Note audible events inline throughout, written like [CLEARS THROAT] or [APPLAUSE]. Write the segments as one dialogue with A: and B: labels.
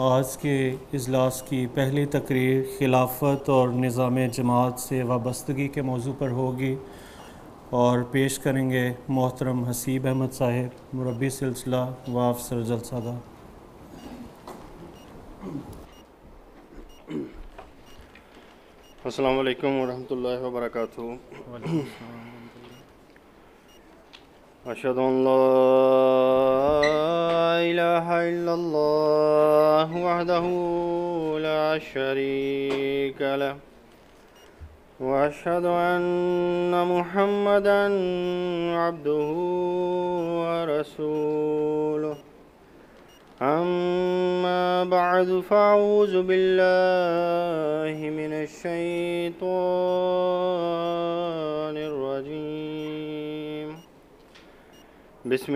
A: आज के अजलास की पहली तकरीर खिलाफत और निज़ाम जमात से वाबस्तगी के मौजू पर होगी और पेश करेंगे मोहतरम हसीब अहमद साहिब मुरबी सिलसिला वाफ सरजल सदा अल्लाम वरहमल वरक अशद إله إلا الله وحده لا شريك له وأشهد أن محمدا عبده ورسوله أما بعد فأعوذ بالله من الشيطان بسم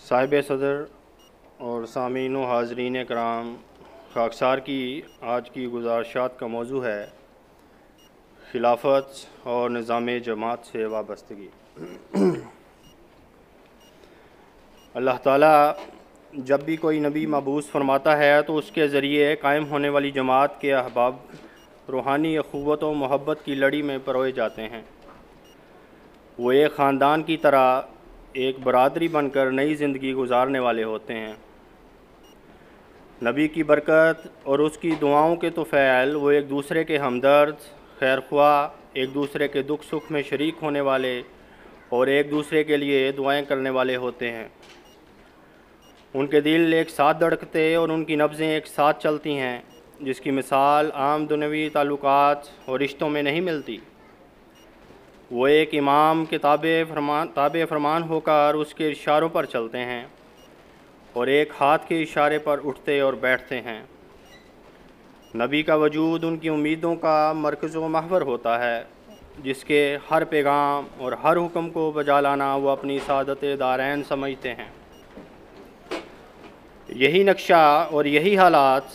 A: साहिब सदर और सामीन हाजरीन कराम खाकसार की आज की गुजारशात का मौजू है खिलाफत और निज़ाम जमात से वाबस्तगी [CLEARS THROAT] अल्लाह ताला जब भी कोई नबी मबूस फरमाता है तो उसके ज़रिए कायम होने वाली जमात के अहबाब रूहानी अखवत व मोहब्बत की लड़ी में परोए जाते हैं वो एक ख़ानदान की तरह एक बरदरी बनकर नई ज़िंदगी गुजारने वाले होते हैं नबी की बरकत और उसकी दुआओं के तो फ़ैल वो एक दूसरे के हमदर्द खैर ख्वा एक दूसरे के दुख सुख में शरीक होने वाले और एक दूसरे के लिए दुआएं करने वाले होते हैं उनके दिल एक साथ धड़कते और उनकी नब्ज़ें एक साथ चलती हैं जिसकी मिसाल आम दुनवी ताल्लुक और रिश्तों में नहीं मिलती वो एक इमाम के ताब फरमान ताब फरमान होकर उसके इशारों पर चलते हैं और एक हाथ के इशारे पर उठते और बैठते हैं नबी का वजूद उनकी उम्मीदों का मरकज़ महवर होता है जिसके हर पैगाम और हर हुक्म को बजा लाना वो अपनी सदत दारैन समझते हैं यही नक्शा और यही हालात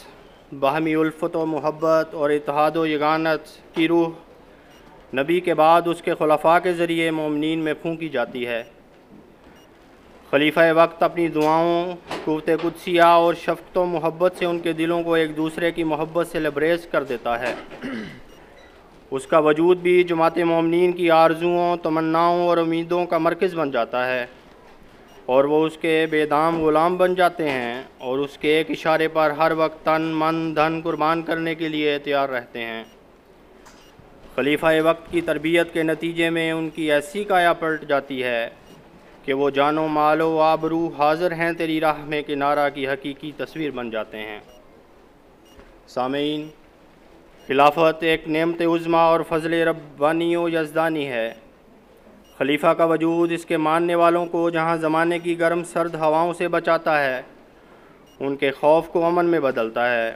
A: बाहमी उल्फत व मोहब्बत और इतिहाद व यगानत की रूह नबी के बाद उसके खलफा के ज़रिए ममिन में फूँकी जाती है खलीफा वक्त अपनी दुआओं कुत कुदसिया और शफत मोहब्बत से उनके दिलों को एक दूसरे की मोहब्बत से लबरेज कर देता है उसका वजूद भी जमात ममिन की आरजुओं तमन्नाओं और उम्मीदों का मरकज़ बन जाता है और वो उसके बेदाम ग़ुलाम बन जाते हैं और उसके एक इशारे पर हर वक्त तन मन धन कुर्बान करने के लिए तैयार रहते हैं खलीफा वक्त की तरबियत के नतीजे में उनकी ऐसी काया पलट जाती है कि वो जानो मालो आबरू हाजिर हैं तेरी राह में किनारा की हकीकी तस्वीर बन जाते हैं सामीन खिलाफत एक नेमत उज़मा और फजल रब्बानी यजदानी है खलीफा का वजूद इसके मानने वालों को जहाँ ज़माने की गर्म सर्द हवाओं से बचाता है उनके खौफ को अमन में बदलता है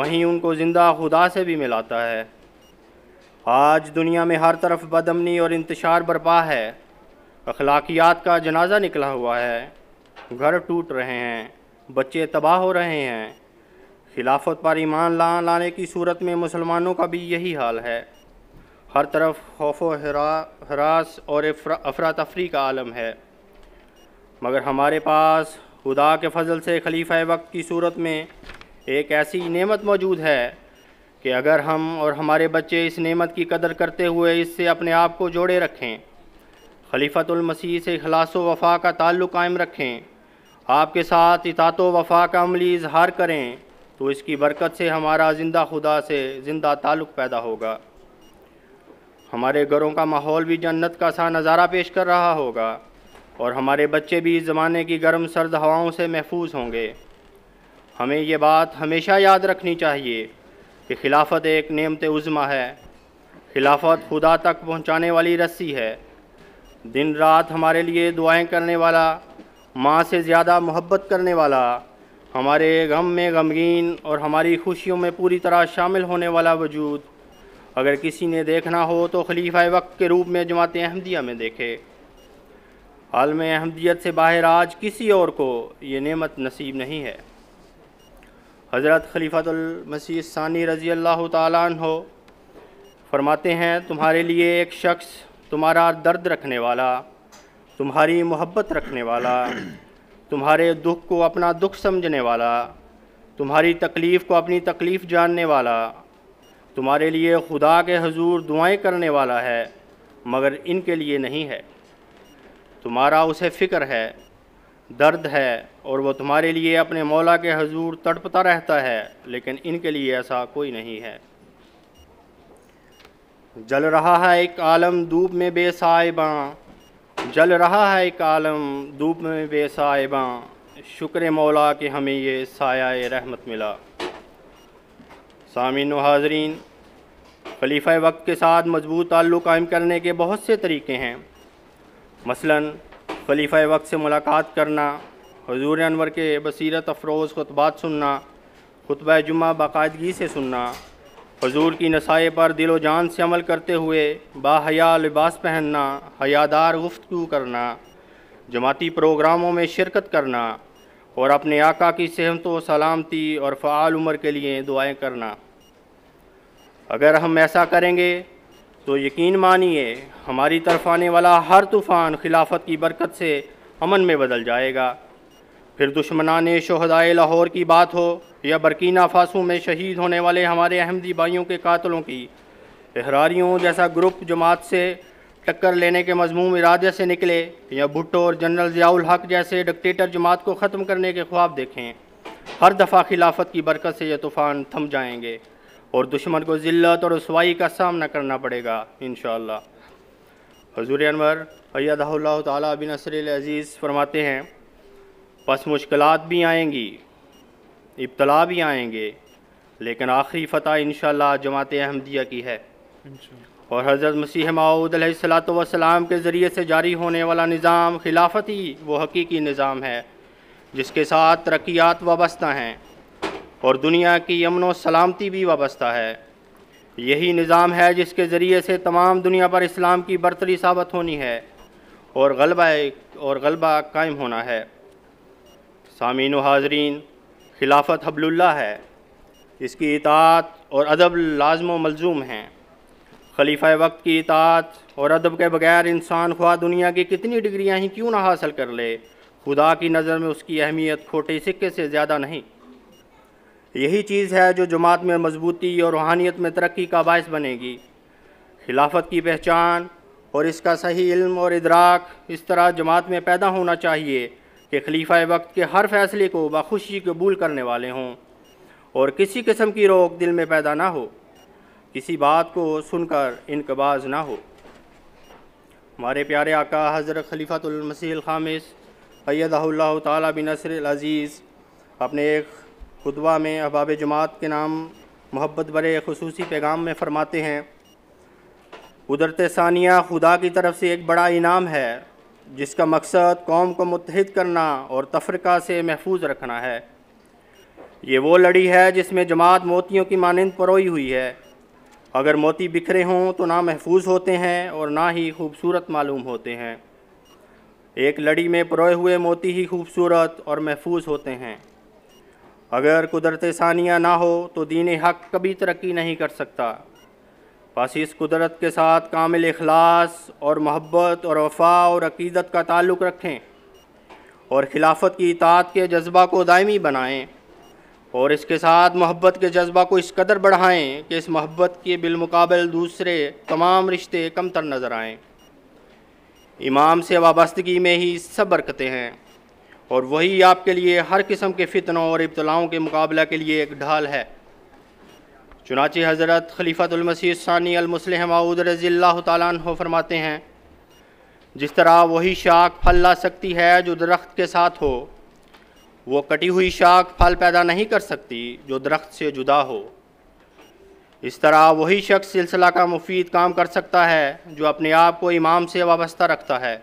A: वहीं उनको ज़िंदा खुदा से भी मिलाता है आज दुनिया में हर तरफ बदमनी और इंतशार बरपा है अखलाकियात का जनाजा निकला हुआ है घर टूट रहे हैं बच्चे तबाह हो रहे हैं खिलाफत पर ईमान ला लाने की सूरत में मुसलमानों का भी यही हाल है हर तरफ खौफ हरा हरास और अफरा तफरी का आलम है मगर हमारे पास खुदा के फजल से खलीफा वक्त की सूरत में एक ऐसी नेमत मौजूद है कि अगर हम और हमारे बच्चे इस नेमत की कदर करते हुए इससे अपने आप को जोड़े रखें खलीफतुलमसीह से व वफा का ताल्लुक़ कायम रखें आपके साथ इतात वफा का अमली इजहार करें तो इसकी बरकत से हमारा ज़िंदा खुदा से ज़िंदा ताल्लुक़ पैदा होगा हमारे घरों का माहौल भी जन्नत का सा नज़ारा पेश कर रहा होगा और हमारे बच्चे भी इस ज़माने की गर्म सर्द हवाओं से महफूज होंगे हमें ये बात हमेशा याद रखनी चाहिए कि खिलाफत एक नेमत उज़मा है खिलाफत खुदा तक पहुँचाने वाली रस्सी है दिन रात हमारे लिए दुआएं करने वाला माँ से ज़्यादा मोहब्बत करने वाला हमारे गम में गमगीन और हमारी खुशियों में पूरी तरह शामिल होने वाला वजूद अगर किसी ने देखना हो तो खलीफा वक्त के रूप में जमात अहमदिया में देखे आलम अहमदियत से बाहर आज किसी और को ये नेमत नसीब नहीं है हज़रत खलीफतमसी सानी रज़ी अल्लाह तहो फरमाते हैं तुम्हारे लिए एक शख्स तुम्हारा दर्द रखने वाला तुम्हारी मोहब्बत रखने वाला तुम्हारे दुख को अपना दुख समझने वाला तुम्हारी तकलीफ़ को अपनी तकलीफ़ जानने वाला तुम्हारे लिए खुदा के हजूर दुआएं करने वाला है मगर इनके लिए नहीं है तुम्हारा उसे फ़िक्र है दर्द है और वह तुम्हारे लिए अपने मौला के हजूर तड़पता रहता है लेकिन इनके लिए ऐसा कोई नहीं है जल रहा है एक आलम धूप में बेसाइबा जल रहा है एक आलम धूप में बेसाइबा शुक्र मौला कि हमें ये साया रहमत मिला सामिन हाजरीन खलीफा वक्त के साथ मजबूत ताल्लुक़ कायम करने के बहुत से तरीके हैं मसलन खलीफा वक्त से मुलाकात करना हजूर अनवर के बसरत अफरोज़ खुतबात सुनना खुतब जुमा बाकायदगी से सुनना हजूर की नसाए पर दिलो जान से अमल करते हुए बाहया लिबास पहनना हयादार गुफ्तु करना जमाती प्रोग्रामों में शिरकत करना और अपने आका की सेहमत व सलामती और फ़ाल उम्र के लिए दुआएं करना अगर हम ऐसा करेंगे तो यकीन मानिए हमारी तरफ आने वाला हर तूफ़ान खिलाफत की बरकत से अमन में बदल जाएगा फिर ने शहदाए लाहौर की बात हो या बरकीना फासू में शहीद होने वाले हमारे अहमदी भाइयों के कातलों की एहरारियों जैसा ग्रुप जमात से टक्कर लेने के मजमूम इरादे से निकले या भुट्टो और जनरल ज़ियाउल हक जैसे डिक्टेटर जमात को ख़त्म करने के ख्वाब देखें हर दफ़ा खिलाफत की बरकत से यह तूफ़ान थम जाएंगे और दुश्मन को ज़िल्लत और रसवाई का सामना करना पड़ेगा इन हजूर अनवर अयदाह तबिन अज़ीज़ फरमाते हैं बस मुश्किल भी आएंगी इब्तला भी आएंगे लेकिन आखिरी फ़तह इन जमात अहमदिया की है और हज़रत मसीह माऊदलाम के ज़रिए से जारी होने वाला निज़ाम खिलाफती वो हकीकी निज़ाम है जिसके साथ तरक्यात वाबस्ता हैं और दुनिया की अमन सलामती भी वाबस्ता है यही निज़ाम है जिसके ज़रिए से तमाम दुनिया पर इस्लाम की बरतरी साबित होनी है और गलबा और गलबा कायम होना है सामीन हाजरीन खिलाफत हबलुल्ला है इसकी इतात और अदब लाजम मलजूम हैं खलीफा वक्त की इतात और अदब के बगैर इंसान ख्वा दुनिया की कितनी डिग्रियाँ ही क्यों ना हासिल कर ले खुदा की नज़र में उसकी अहमियत खोटे सिक्के से ज़्यादा नहीं यही चीज़ है जो जमात में मजबूती और रूहानियत में तरक्की का बायस बनेगी खिलाफत की पहचान और इसका सही इल्म और इदराक इस तरह जमात में पैदा होना चाहिए कि खलीफा वक्त के हर फैसले को बखुशी कबूल करने वाले हों और किसी किस्म की रोक दिल में पैदा ना हो किसी बात को सुनकर इनकबाज ना हो हमारे प्यारे आका हज़रत खलीफ़ातुलमसील खामिस अयदाहुल्ला ताली बिनसर अज़ीज़ अपने एक खुतबा में अहबाब जमात के नाम मोहब्बत बरे खसूसी पैगाम में फ़रमाते हैं कुदरत सानिया खुदा की तरफ से एक बड़ा इनाम है जिसका मकसद कौम को मुतहद करना और तफरक़ा से महफूज रखना है ये वो लड़ी है जिसमें जमात मोतियों की मानंद परोई हुई है अगर मोती बिखरे हों तो ना महफूज होते हैं और ना ही खूबसूरत मालूम होते हैं एक लड़ी में परोए हुए मोती ही खूबसूरत और महफूज होते हैं अगर कुदरत सानिया ना हो तो दीन हक कभी तरक्की नहीं कर सकता बस इस कुदरत के साथ कामिल अखलास और मोहब्बत और वफा और अकीदत का ताल्लुक़ रखें और खिलाफत की इतात के जज्बा को दायमी बनाएँ और इसके साथ मोहब्बत के जज्बा को इस कदर बढ़ाएँ कि इस मोहब्बत के बिलमकबल दूसरे तमाम रिश्ते कमतर नज़र आएँ इमाम से वाबस्तगी में ही सब बरकते हैं और वही आपके लिए हर किस्म के फितनों और इब्तलाओं के मुकाबला के लिए एक ढाल है चुनाची हज़रत खलीफ़तमसी मऊद अलमसल माऊद तु फरमाते हैं जिस तरह वही शाख फल ला सकती है जो दरख्त के साथ हो वो कटी हुई शाख फल पैदा नहीं कर सकती जो दरख्त से जुदा हो इस तरह वही शख्स सिलसिला का मुफीद काम कर सकता है जो अपने आप को इमाम से वाबस्ता रखता है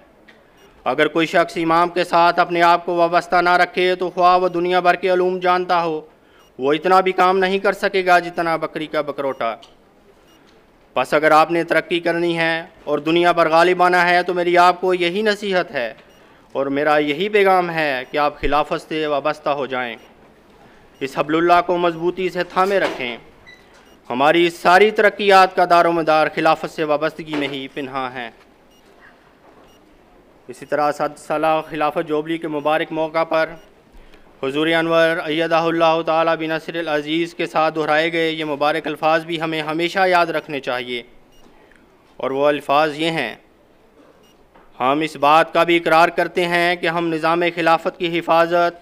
A: अगर कोई शख्स इमाम के साथ अपने आप को वाबस्ता ना रखे तो ख्वा व दुनिया भर के अलूम जानता हो वो इतना भी काम नहीं कर सकेगा जितना बकरी का बकरोटा बस अगर आपने तरक्की करनी है और दुनिया पर गालिब आना है तो मेरी आपको यही नसीहत है और मेरा यही पैगाम है कि आप खिलाफत से वाबस्ता हो जाएं, इस हबलुल्ला को मजबूती से थामे रखें हमारी सारी तरक्यात का दारदार खिलाफत से वाबस्तगी में ही पिनहा है इसी तरह सद सलाह खिलाफत जोबली के मुबारक मौका पर हजूर अनवर अयदाहुल्ला तबिनसर अज़ीज़ के साथ दोहराए गए ये मुबारक अल्फाज भी हमें हमेशा याद रखने चाहिए और वह अल्फाज ये हैं हम इस बात का भी इकरार करते हैं कि हम निज़ाम खिलाफत की हिफाजत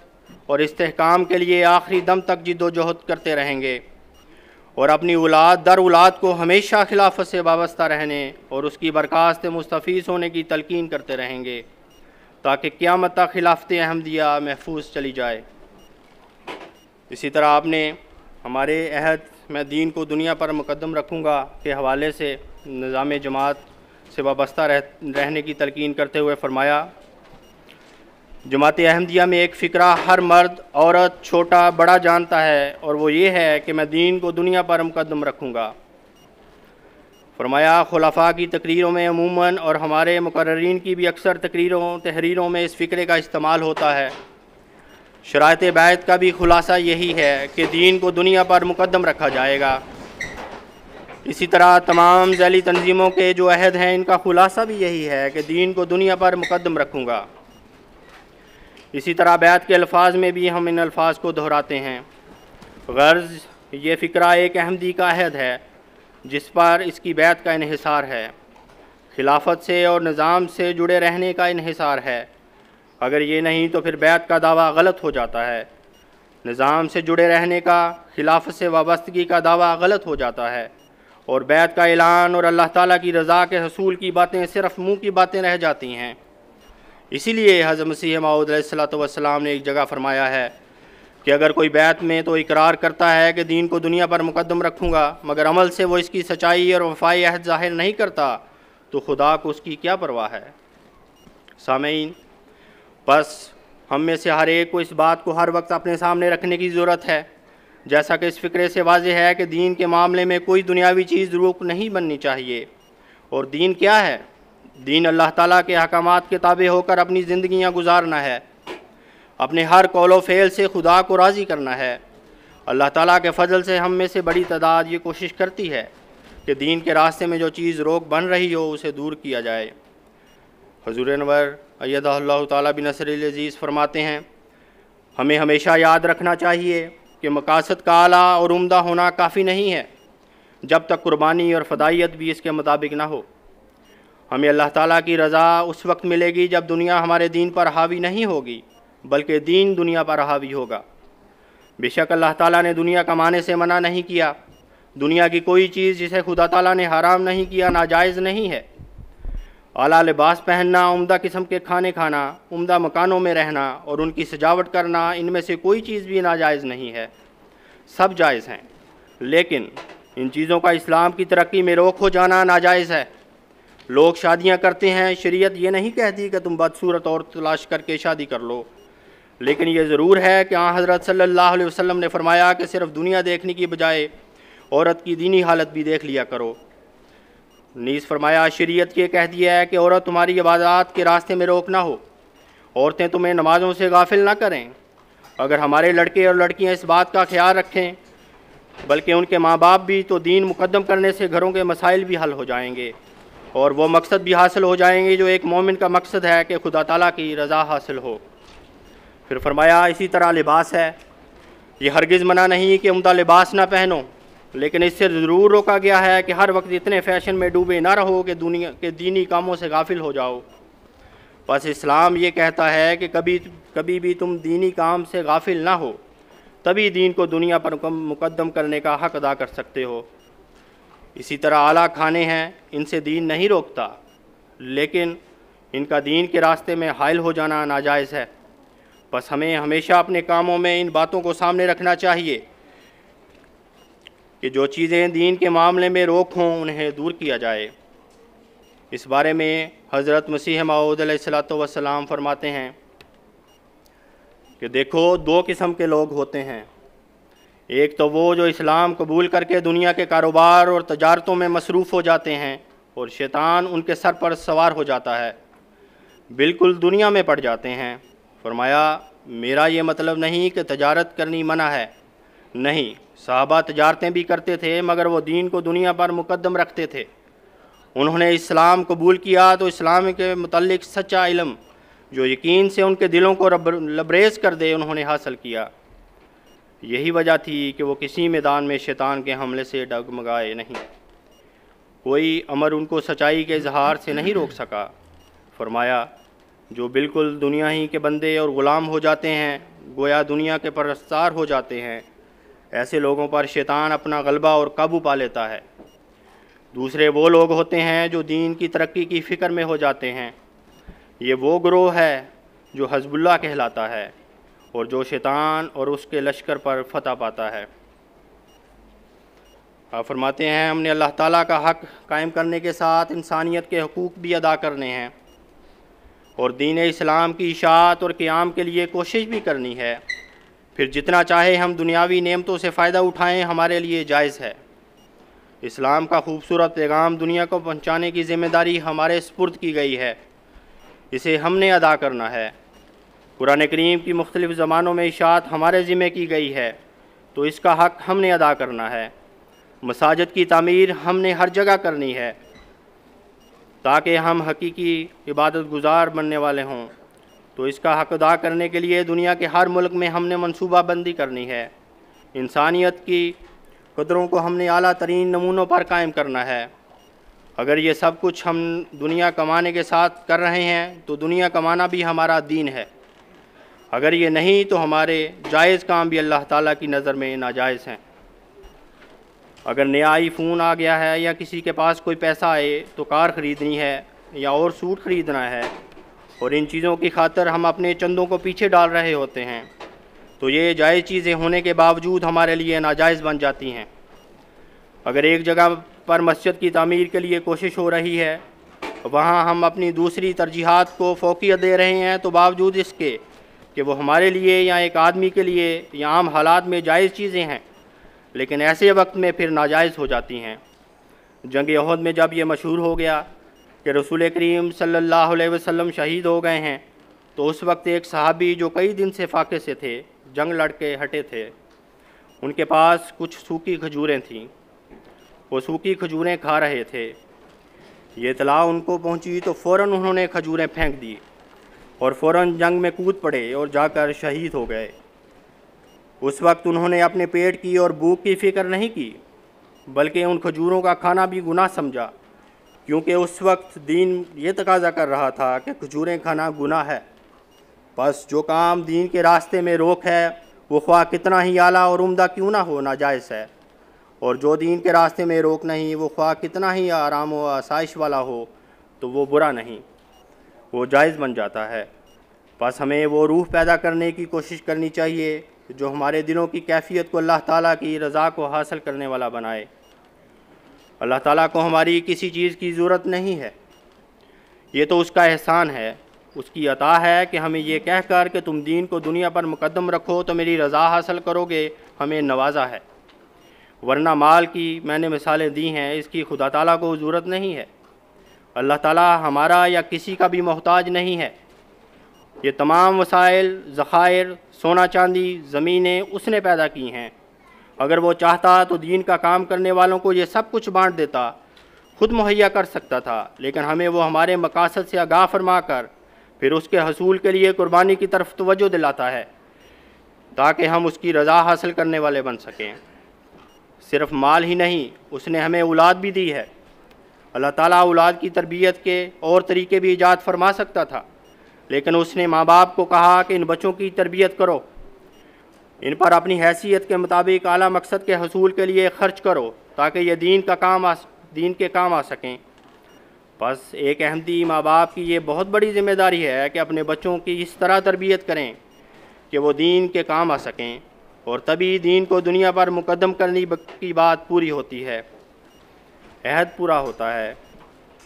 A: और इसकाम के लिए आखिरी दम तक जिदोजहद करते रहेंगे और अपनी औलाद दर औलाद को हमेशा खिलाफत से वाबस्ता रहने और उसकी बरखास्त से मुस्तफ़ होने की तलकिन करते रहेंगे ताकि क़्यामत तक खिलाफत अहमदिया महफूज चली जाए इसी तरह आपने हमारे अहद मैं दीन को दुनिया पर मुकदम रखूँगा के हवाले से निज़ाम जमात से वाबस्ता रह, रहने की तलकिन करते हुए फरमाया जमात अहमदिया में एक फ़िक्रा हर मर्द औरत छोटा बड़ा जानता है और वो ये है कि मैं दीन को दुनिया पर मुकदम रखूँगा फरमाया खुलाफा की तकरीरों में अमूमन और हमारे मुकर्रीन की भी अक्सर तकरीरों तहरीरों में इस फ़िक्रे का इस्तेमाल होता है शरात बैत का भी खुलासा यही है कि दीन को दुनिया पर मुकदम रखा जाएगा इसी तरह तमाम जैली तंजीमों के जो अहद हैं इनका खुलासा भी यही है कि दीन को दुनिया पर मुकदम रखूँगा इसी तरह बैत के अल्फाज में भी हम इन अल्फाज को दोहराते हैं गर्ज ये फ़िक्रा एक अहमदी का अहद है जिस पर इसकी बैत का इहिसार है खिलाफत से और निज़ाम से जुड़े रहने का इहिसार है अगर ये नहीं तो फिर बैत का दावा गलत हो जाता है निज़ाम से जुड़े रहने का खिलाफत से वाबस्तगी का दावा गलत हो जाता है और बैत का ऐलान और अल्लाह ताला की रज़ा के हसूल की बातें सिर्फ मुंह की बातें रह जाती हैं इसीलिए हज़र मसीह माऊदलाम ने एक जगह फरमाया है कि अगर कोई बैत में तो इकरार करता है कि दीन को दुनिया पर मुकदम रखूँगा मगर अमल से वो इसकी सच्चाई और वफाई अहद ज़ाहिर नहीं करता तो खुदा को उसकी क्या परवाह है सामीन बस हम में से हर एक को इस बात को हर वक्त अपने सामने रखने की ज़रूरत है जैसा कि इस फ़िक्रे से वाज है कि दीन के मामले में कोई दुनियावी चीज़ रोक नहीं बननी चाहिए और दीन क्या है दीन अल्लाह ताला के अहकाम के ताबे होकर अपनी ज़िंदियाँ गुजारना है अपने हर कौलो फेल से खुदा को राज़ी करना है अल्लाह ताला के फजल से हम में से बड़ी तादाद ये कोशिश करती है कि दीन के रास्ते में जो चीज़ रोक बन रही हो उसे दूर किया जाए हजूर नवर अयद तला अज़ीज़ फरमाते हैं हमें हमेशा याद रखना चाहिए कि मकासद का आला और उम्दा होना काफ़ी नहीं है जब तक कुर्बानी और फदाइत भी इसके मुताबिक ना हो हमें अल्लाह ताला की रज़ा उस वक्त मिलेगी जब दुनिया हमारे दीन पर हावी नहीं होगी बल्कि दीन दुनिया पर हावी होगा बेशक अल्लाह ताला ने दुनिया कमाने से मना नहीं किया दुनिया की कोई चीज़ जिसे खुदा ताला ने हराम नहीं किया नाजायज़ नहीं है आला लिबास पहनना उम्दा किस्म के खाने खाना उम्दा मकानों में रहना और उनकी सजावट करना इनमें से कोई चीज़ भी नाजायज़ नहीं है सब जायज़ हैं लेकिन इन चीज़ों का इस्लाम की तरक्की में रोक हो जाना नाजायज़ है लोग शादियां करते हैं शरीयत ये नहीं कहती कि तुम बदसूरत और तलाश करके शादी कर लो लेकिन ये ज़रूर है कि आ हज़रत सल्लल्लाहु अलैहि वसल्लम ने फरमाया कि सिर्फ दुनिया देखने की बजाय औरत की दीनी हालत भी देख लिया करो नीस फरमाया शरीयत ये कह दिया है कि औरत तुम्हारी इबादत के रास्ते में रोक ना हो औरतें तुम्हें नमाज़ों से गाफिल ना करें अगर हमारे लड़के और लड़कियां इस बात का ख्याल रखें बल्कि उनके माँ बाप भी तो दीन मुकदम करने से घरों के मसाइल भी हल हो जाएंगे और वो मकसद भी हासिल हो जाएंगे जो एक मोमिन का मकसद है कि खुदा तला की रज़ा हासिल हो फिर फरमाया इसी तरह लिबास है ये हरगिज़ मना नहीं कि उमदा लिबास ना पहनो लेकिन इससे ज़रूर रोका गया है कि हर वक्त इतने फैशन में डूबे ना रहो कि दुनिया के दीनी कामों से गाफिल हो जाओ बस इस्लाम ये कहता है कि कभी कभी भी तुम दीनी काम से गाफिल ना हो तभी दीन को दुनिया पर मुकदम करने का हक अदा कर सकते हो इसी तरह आला खाने हैं इनसे दीन नहीं रोकता लेकिन इनका दीन के रास्ते में हायल हो जाना नाजायज़ है बस हमें हमेशा अपने कामों में इन बातों को सामने रखना चाहिए कि जो चीज़ें दीन के मामले में रोक हों उन्हें दूर किया जाए इस बारे में हज़रत मसीह माऊदलाम फरमाते हैं कि देखो दो किस्म के लोग होते हैं एक तो वो जो इस्लाम कबूल करके दुनिया के कारोबार और तजारतों में मसरूफ़ हो जाते हैं और शैतान उनके सर पर सवार हो जाता है बिल्कुल दुनिया में पड़ जाते हैं फरमाया मेरा ये मतलब नहीं कि तजारत करनी मना है नहीं साहबा तजारतें भी करते थे मगर वो दीन को दुनिया पर मुकदम रखते थे उन्होंने इस्लाम कबूल किया तो इस्लाम के मतलब सच्चा इलम जो यकीन से उनके दिलों को लबरेज कर दे उन्होंने हासिल किया यही वजह थी कि वो किसी मैदान में शैतान के हमले से डगमगाए नहीं कोई अमर उनको सच्चाई के इजहार से नहीं रोक सका फरमाया जो बिल्कुल दुनिया ही के बंदे और ग़ुलाम हो जाते हैं गोया दुनिया के परस्तार हो जाते हैं ऐसे लोगों पर शैतान अपना गलबा और काबू पा लेता है दूसरे वो लोग होते हैं जो दीन की तरक्की की फ़िक्र में हो जाते हैं ये वो ग्रोह है जो हजबुल्ला कहलाता है और जो शैतान और उसके लश्कर पर फतह पाता है आप फरमाते हैं हमने अल्लाह ताला का हक़ कायम करने के साथ इंसानियत के हकूक़ भी अदा करने हैं और दीन इस्लाम की इशात और क़्याम के लिए कोशिश भी करनी है फिर जितना चाहे हम दुनियावी नेमतों से फ़ायदा उठाएं हमारे लिए जायज़ है इस्लाम का खूबसूरत पैगाम दुनिया को पहुंचाने की जिम्मेदारी हमारे स्पुर्द की गई है इसे हमने अदा करना है कुरान करीम की मुख्तलिफ़ ज़मानों में इशात हमारे ज़िम्मे की गई है तो इसका हक़ हमने अदा करना है मसाजद की तमीर हमने हर जगह करनी है ताकि हम हकीकी इबादत गुजार बनने वाले हों तो इसका हक अदा करने के लिए दुनिया के हर मुल्क में हमने मनसूबाबंदी करनी है इंसानियत की कदरों को हमने अला तरीन नमूनों पर कायम करना है अगर ये सब कुछ हम दुनिया कमाने के साथ कर रहे हैं तो दुनिया कमाना भी हमारा दीन है अगर ये नहीं तो हमारे जायज़ काम भी अल्लाह ताला की नज़र में नाजायज़ हैं अगर नया आई फ़ोन आ गया है या किसी के पास कोई पैसा आए तो कार ख़रीदनी है या और सूट ख़रीदना है और इन चीज़ों की खातर हम अपने चंदों को पीछे डाल रहे होते हैं तो ये जायज़ चीज़ें होने के बावजूद हमारे लिए नाजायज़ बन जाती हैं अगर एक जगह पर मस्जिद की तमीर के लिए कोशिश हो रही है वहाँ हम अपनी दूसरी तरजीहत को फोकियत दे रहे हैं तो बावजूद इसके कि वो हमारे लिए या एक आदमी के लिए या आम हालात में जायज़ चीज़ें हैं लेकिन ऐसे वक्त में फिर नाजायज़ हो जाती हैं जंग अहद में जब ये मशहूर हो गया कि रसूल करीम सल्लल्लाहु अलैहि वसल्लम शहीद हो गए हैं तो उस वक्त एक सहाबी जो कई दिन से फाके से थे जंग लड़के हटे थे उनके पास कुछ सूखी खजूरें थीं वो सूखी खजूरें खा रहे थे ये इतला उनको पहुंची तो फ़ौर उन्होंने खजूरें फेंक दी और फ़ौर जंग में कूद पड़े और जाकर शहीद हो गए उस वक्त उन्होंने अपने पेट की और भूख की फ़िक्र नहीं की बल्कि उन खजूरों का खाना भी गुनाह समझा क्योंकि उस वक्त दीन ये तकाजा कर रहा था कि खजूरें खाना गुना है बस जो काम दीन के रास्ते में रोक है वो ख्वा कितना ही आला और उम्दा क्यों ना हो नाजायज़ है और जो दीन के रास्ते में रोक नहीं वो ख्वा कितना ही आराम व आसाइश वाला हो तो वो बुरा नहीं वो जायज़ बन जाता है बस हमें वो रूह पैदा करने की कोशिश करनी चाहिए जो हमारे दिलों की कैफियत को अल्लाह ताला की रज़ा को हासिल करने वाला बनाए अल्लाह ताला को हमारी किसी चीज़ की ज़रूरत नहीं है ये तो उसका एहसान है उसकी अता है कि हमें ये कह कर कि तुम दीन को दुनिया पर मुकदम रखो तो मेरी रज़ा हासिल करोगे हमें नवाजा है वरना माल की मैंने मिसालें दी हैं इसकी खुदा ताला को ज़रूरत नहीं है अल्लाह ताला हमारा या किसी का भी मोहताज नहीं है ये तमाम वसाइल ज़ख़ायर सोना चांदी ज़मीनें उसने पैदा की हैं अगर वो चाहता तो दीन का काम करने वालों को ये सब कुछ बांट देता खुद मुहैया कर सकता था लेकिन हमें वो हमारे मकासद से आगाह फरमा कर फिर उसके हसूल के लिए कुर्बानी की तरफ तोज्जो दिलाता है ताकि हम उसकी रज़ा हासिल करने वाले बन सकें सिर्फ माल ही नहीं उसने हमें औलाद भी दी है अल्लाह ताला औलाद की तरबियत के और तरीके भी ईजाद फरमा सकता था लेकिन उसने माँ बाप को कहा कि इन बच्चों की तरबियत करो इन पर अपनी हैसियत के मुताबिक अला मकसद के हसूल के लिए खर्च करो ताकि ये दीन का काम आ दीन के काम आ सकें बस एक अहमदी माँ बाप की ये बहुत बड़ी ज़िम्मेदारी है कि अपने बच्चों की इस तरह तरबियत करें कि वो दीन के काम आ सकें और तभी दीन को दुनिया पर मुकदम करने की बात पूरी होती है अहद पूरा होता है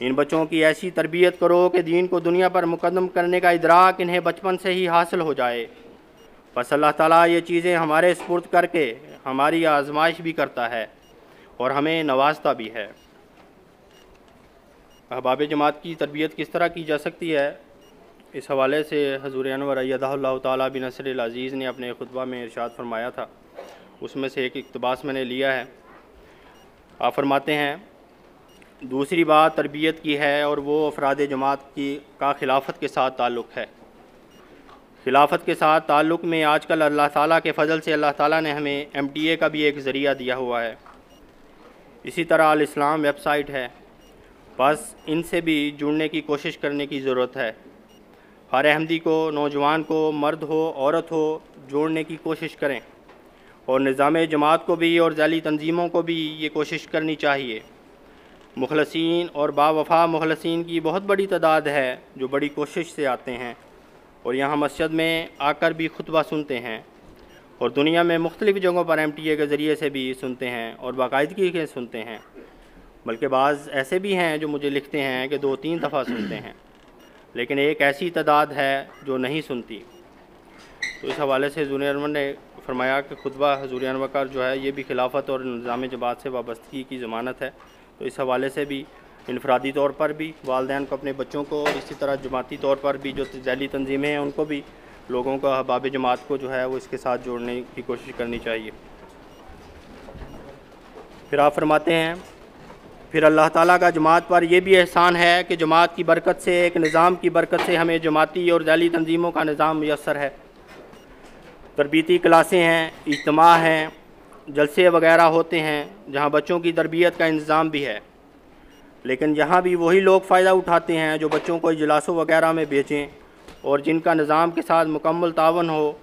A: इन बच्चों की ऐसी तरबियत करो कि दीन को दुनिया पर मुकदम करने का इदराक इन्हें बचपन से ही हासिल हो जाए बस अल्लाह ताला ये चीज़ें हमारे स्पुर्द करके हमारी आजमाइश भी करता है और हमें नवाजता भी है अहबाब जमात की तरबियत किस तरह की जा सकती है इस हवाले से हजूर अनवर अयदाह तबिन नसर अज़ीज़ ने अपने खुतबा में इरशाद फरमाया था उसमें से एक इकतबास मैंने लिया है आप फरमाते हैं दूसरी बात तरबियत की है और वो अफराद जमात की का खिलाफत के साथ ताल्लुक़ है खिलाफत के साथ ताल्लुक़ में आजकल अल्लाह ताला के फ़जल से अल्लाह ताला ने हमें एमटीए का भी एक ज़रिया दिया हुआ है इसी तरह अल इस्लाम वेबसाइट है बस इनसे भी जुड़ने की कोशिश करने की ज़रूरत है हर अहमदी को नौजवान को मर्द हो औरत हो जोड़ने की कोशिश करें और निज़ाम जमात को भी और जाली तंजीमों को भी ये कोशिश करनी चाहिए मुखलसिन और बावफा मुखलसिन की बहुत बड़ी तादाद है जो बड़ी कोशिश से आते हैं और यहाँ मस्जिद में आकर भी खुतबा सुनते हैं और दुनिया में मुख्तलिफ़ जगहों पर एम टी ए के ज़रिए से भी सुनते हैं और बाकायदगी के सुनते हैं बल्कि बाज़ ऐसे भी हैं जो मुझे लिखते हैं कि दो तीन दफ़ा सुनते हैं लेकिन एक ऐसी तादाद है जो नहीं सुनती तो इस हवाले से हजूर ने फरमाया कि खुतबा हजूर अनवकार जो है ये भी खिलाफत और निज़ाम जबात से वाबस्तगी की ज़मानत है तो इस हवाले से भी इनफरादी तौर पर भी वालदेन को अपने बच्चों को और इसी तरह जमाती तौर पर भी जो जैली तनजीमें हैं उनको भी लोगों का अहबाब जमात को जो है वो इसके साथ जोड़ने की कोशिश करनी चाहिए फिर आप फरमाते हैं फिर अल्लाह ताला का जमात पर यह भी एहसान है कि जमात की बरकत से एक निज़ाम की बरकत से हमें जमाती और जैली तंजीमों का निज़ाम मैसर है तरबती क्लासें हैं इजतम हैं जलसे वगैरह होते हैं जहाँ बच्चों की तरबियत का इंतज़ाम भी है लेकिन यहाँ भी वही लोग फ़ायदा उठाते हैं जो बच्चों को इजलासों वगैरह में बेचें और जिनका निज़ाम के साथ मुकम्मल तावन हो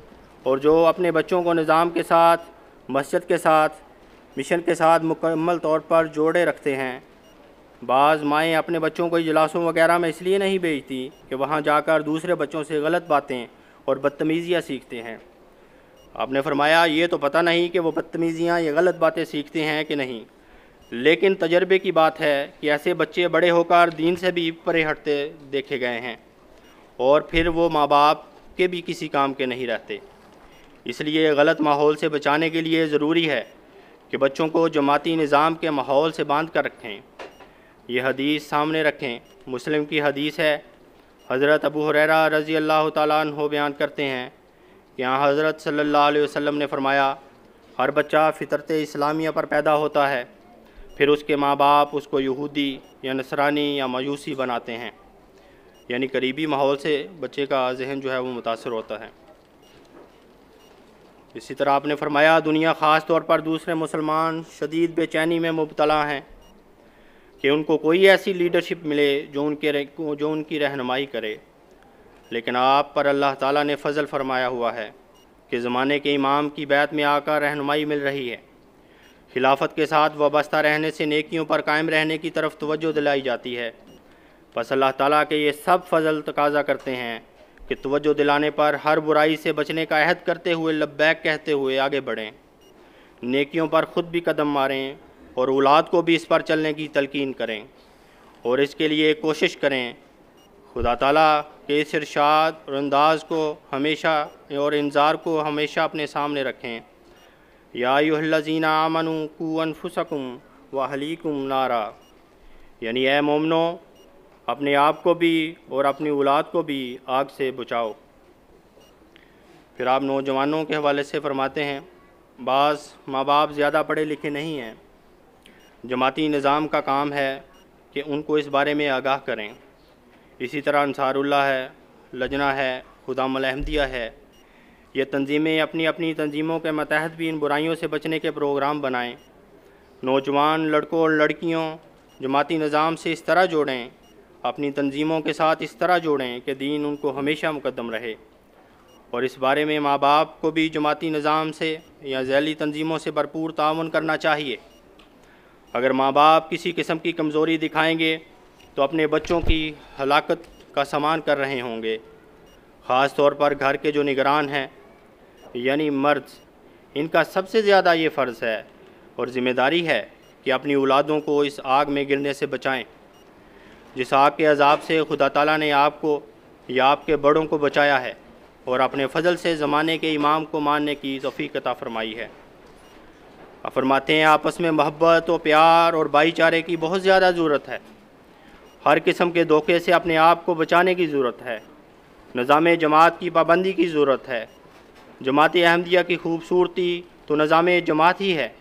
A: और जो अपने बच्चों को निज़ाम के साथ मस्जिद के साथ मिशन के साथ मुकम्मल तौर पर जोड़े रखते हैं बाज़ माएँ अपने बच्चों को इजलासों वगैरह में इसलिए नहीं भेजती कि वहाँ जाकर दूसरे बच्चों से गलत बातें और बदतमीज़ियाँ सीखते हैं आपने फरमाया ये तो पता नहीं कि वो बदतमीज़ियाँ या गलत बातें सीखते हैं कि नहीं लेकिन तजर्बे की बात है कि ऐसे बच्चे बड़े होकर दीन से भी परे हटते देखे गए हैं और फिर वो माँ बाप के भी किसी काम के नहीं रहते इसलिए गलत माहौल से बचाने के लिए ज़रूरी है कि बच्चों को जमाती निज़ाम के माहौल से बांध कर रखें यह हदीस सामने रखें मुस्लिम की हदीस है हज़रत अबू हुररा रज़ी अल्लाह तु बयान करते हैं कि यहाँ हज़रत सल्लल्लाहु अलैहि वसल्लम ने फरमाया हर बच्चा फ़ितरत इस्लामिया पर पैदा होता है फिर उसके माँ बाप उसको यहूदी या नसरानी या मायूसी बनाते हैं यानी करीबी माहौल से बच्चे का जहन जो है वो मुतासर होता है इसी तरह आपने फरमाया दुनिया ख़ास तौर पर दूसरे मुसलमान शदीद बेचैनी में मुबतला हैं कि उनको कोई ऐसी लीडरशिप मिले जो उनके जो उनकी रहनमाई करे लेकिन आप पर अल्लाह ताला ने फजल फरमाया हुआ है कि ज़माने के इमाम की बैत में आकर रहनमाई मिल रही है खिलाफत के साथ वाबस्ता रहने से नेकियों पर कायम रहने की तरफ तवज्जो दिलाई जाती है बस अल्लाह ताला के ये सब फजल तकाजा करते हैं कि तवज्जो दिलाने पर हर बुराई से बचने का अहद करते हुए लब्बैक कहते हुए आगे बढ़ें नेकियों पर ख़ुद भी कदम मारें और औलाद को भी इस पर चलने की तलकिन करें और इसके लिए कोशिश करें खुदा ताला के इस इरशाद और अंदाज़ को हमेशा और इंजार को हमेशा अपने सामने रखें याजीना आमनु कु फुसकुम व हलीकुम नारा यानी ए मोमनो अपने आप को भी और अपनी औलाद को भी आग से बचाओ फिर आप नौजवानों के हवाले से फरमाते हैं बास माँ बाप ज़्यादा पढ़े लिखे नहीं हैं जमाती निज़ाम का काम है कि उनको इस बारे में आगाह करें इसी तरह अनसारुल्ला है लजना है खुदा मलहमदिया है ये तंजीमें अपनी अपनी तंजीमों के मतहत भी इन बुराइयों से बचने के प्रोग्राम बनाएँ नौजवान लड़कों और लड़कियों जमाती निज़ाम से इस तरह जोड़ें अपनी तंजीमों के साथ इस तरह जोड़ें कि दीन उनको हमेशा मुकदम रहे और इस बारे में माँ बाप को भी जमाती निज़ाम से या झैली तंजीमों से भरपूर ताउन करना चाहिए अगर माँ बाप किसी किस्म की कमज़ोरी दिखाएंगे तो अपने बच्चों की हलाकत का सामान कर रहे होंगे ख़ास तौर पर घर के जो निगरान हैं यानी मर्द इनका सबसे ज़्यादा ये फ़र्ज़ है और ज़िम्मेदारी है कि अपनी औलादों को इस आग में गिरने से बचाएं जिस आग के अजाब से खुदा ताला ने आपको या आपके बड़ों को बचाया है और अपने फजल से ज़माने के इमाम को मानने की तफ़ीकता फरमाई है फरमाते हैं आपस में मोहब्बत और प्यार और भाईचारे की बहुत ज़्यादा ज़रूरत है हर किस्म के धोखे से अपने आप को बचाने की ज़रूरत है निज़ाम जमात की पाबंदी की ज़रूरत है जमात अहमदिया की खूबसूरती तो निज़ाम जमात ही है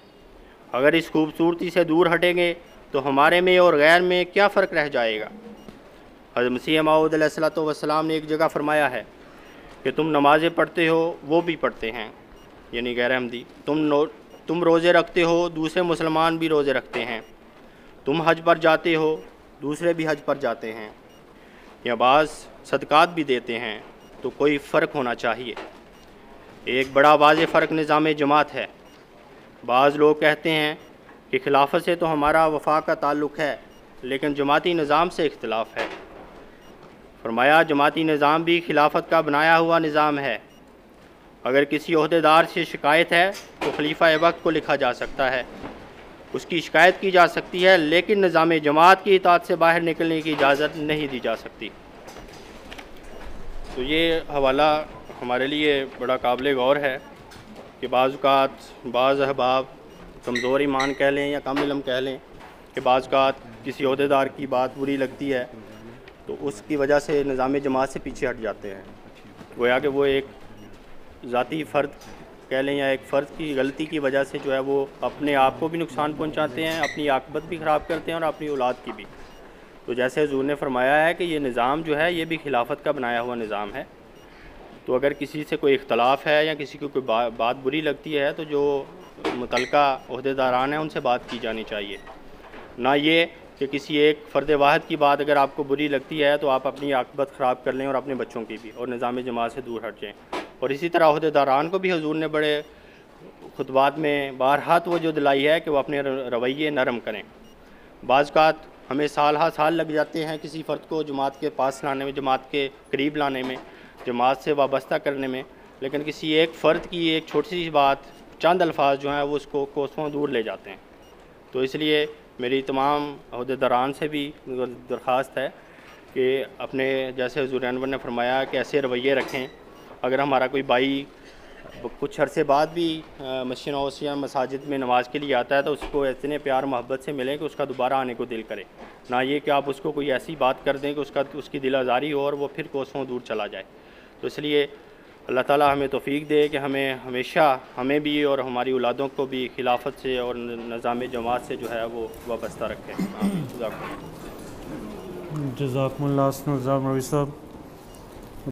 A: अगर इस खूबसूरती से दूर हटेंगे तो हमारे में और गैर में क्या फ़र्क रह जाएगा हज़र मसीह वसलाम ने एक जगह फरमाया है कि तुम नमाज़ें पढ़ते हो वो भी पढ़ते हैं यानी गैर अहमदी तुम नो तुम रोज़े रखते हो दूसरे मुसलमान भी रोज़े रखते हैं तुम हज पर जाते हो दूसरे भी हज पर जाते हैं या बाज़ सदक़ात भी देते हैं तो कोई फ़र्क होना चाहिए एक बड़ा वाज फ़र्क निज़ाम जमात है बाज़ लोग कहते हैं कि खिलाफत से तो हमारा वफा का ताल्लुक़ है लेकिन जमाती निज़ाम से इख्तलाफ है फरमाया जमाती निज़ाम भी खिलाफत का बनाया हुआ निज़ाम है अगर किसी अहदेदार से शिकायत है तो खलीफा वक्त को लिखा जा सकता है उसकी शिकायत की जा सकती है लेकिन निज़ाम जमात की इतात से बाहर निकलने की इजाज़त नहीं दी जा सकती तो ये हवाला हमारे लिए बड़ा काबिल गौर है कि बाज़ात बाज़ अहबाब कमज़ोर ईमान कह लें या कम इलम कह लें कि बाज़ात किसी अहदेदार की बात बुरी लगती है तो उसकी वजह से निज़ाम जमात से पीछे हट जाते हैं गोया कि वो एक ज़ाती फ़र्द कह लें या एक फ़र्द की गलती की वजह से जो है वो अपने आप को भी नुकसान पहुँचाते हैं अपनी आकबत भी ख़राब करते हैं और अपनी औलाद की भी तो जैसे हजूर ने फरमाया है कि ये निज़ाम जो है ये भी खिलाफत का बनाया हुआ निज़ाम है तो अगर किसी से कोई इख्तलाफ है या किसी को कोई बा, बात बुरी लगती है तो जो मुतल अहदेदारान हैं उनसे बात की जानी चाहिए ना ये कि किसी एक फ़र्द वाहद की बात अगर आपको बुरी लगती है तो आप अपनी आकबत ख़राब कर लें और अपने बच्चों की भी और निज़ाम जमात से दूर हट जाएँ और इसी तरह अहदेदारान को भी हजूर ने बड़े खुतबात में बारहा वो जो दिलाई है कि वह अपने रवैये नरम करें बाज़ात हमें साल हा साल लग जाते हैं किसी फ़र्द को जमात के पास लाने में जमात के करीब लाने में जमात से वाबस्ता करने में लेकिन किसी एक फ़र्द की एक छोटी सी बात चंद अल्फाज जो हैं वो उसको कोसों दूर ले जाते हैं तो इसलिए मेरी तमाम अहदेदारान से भी दरख्वास्त है कि अपने जैसे हजूर अनवर ने फरमाया कि ऐसे रवैये रखें अगर हमारा कोई भाई कुछ अरसे बाद भी मशीन हाउस या मसाजिद में नमाज के लिए आता है तो उसको इतने प्यार मोहब्बत से मिलें कि उसका दोबारा आने को दिल करे ना ये कि आप उसको कोई ऐसी बात कर दें कि उसका उसकी दिल आज़ारी हो और वो फिर कोसों दूर चला जाए तो इसलिए अल्लाह ताला हमें तोफ़ी दे कि हमें हमेशा हमें भी और हमारी औलादों को भी खिलाफत से और निज़ाम जमात से जो है वो वाबस्ता रखें जजाकमल्लाजाम साहब